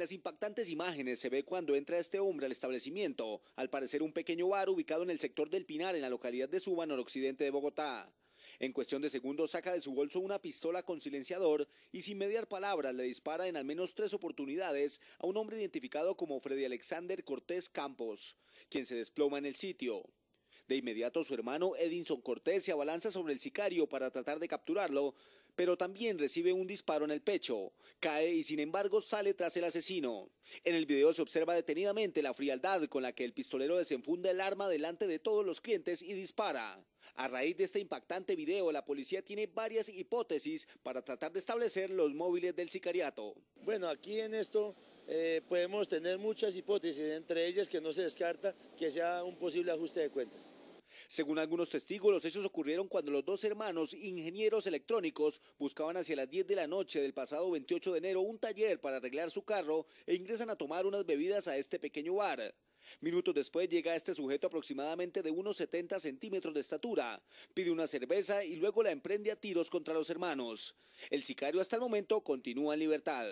las impactantes imágenes se ve cuando entra este hombre al establecimiento, al parecer un pequeño bar ubicado en el sector del Pinar, en la localidad de Suba, noroccidente de Bogotá. En cuestión de segundos saca de su bolso una pistola con silenciador y sin mediar palabras le dispara en al menos tres oportunidades a un hombre identificado como Freddy Alexander Cortés Campos, quien se desploma en el sitio. De inmediato su hermano Edinson Cortés se abalanza sobre el sicario para tratar de capturarlo, pero también recibe un disparo en el pecho. Cae y sin embargo sale tras el asesino. En el video se observa detenidamente la frialdad con la que el pistolero desenfunda el arma delante de todos los clientes y dispara. A raíz de este impactante video, la policía tiene varias hipótesis para tratar de establecer los móviles del sicariato. Bueno, aquí en esto eh, podemos tener muchas hipótesis, entre ellas que no se descarta que sea un posible ajuste de cuentas. Según algunos testigos, los hechos ocurrieron cuando los dos hermanos, ingenieros electrónicos, buscaban hacia las 10 de la noche del pasado 28 de enero un taller para arreglar su carro e ingresan a tomar unas bebidas a este pequeño bar. Minutos después llega este sujeto aproximadamente de unos 70 centímetros de estatura, pide una cerveza y luego la emprende a tiros contra los hermanos. El sicario hasta el momento continúa en libertad.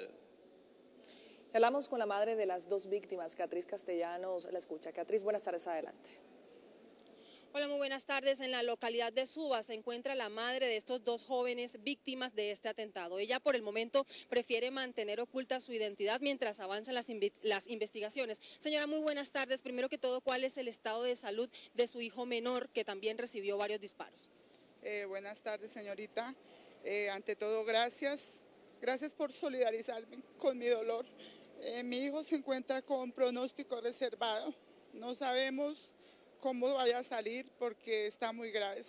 Hablamos con la madre de las dos víctimas, Catriz Castellanos. La escucha. Catriz, buenas tardes, adelante. Hola, muy buenas tardes. En la localidad de Suba se encuentra la madre de estos dos jóvenes víctimas de este atentado. Ella por el momento prefiere mantener oculta su identidad mientras avanzan las, investigaciones. Señora, muy buenas tardes. Primero que todo, ¿cuál es el estado de salud de su hijo menor que también recibió varios disparos? Eh, buenas tardes, señorita. Eh, ante todo, gracias. Gracias por solidarizarme con mi dolor. Eh, mi hijo se encuentra con pronóstico reservado. No sabemos cómo vaya a salir porque está muy grave.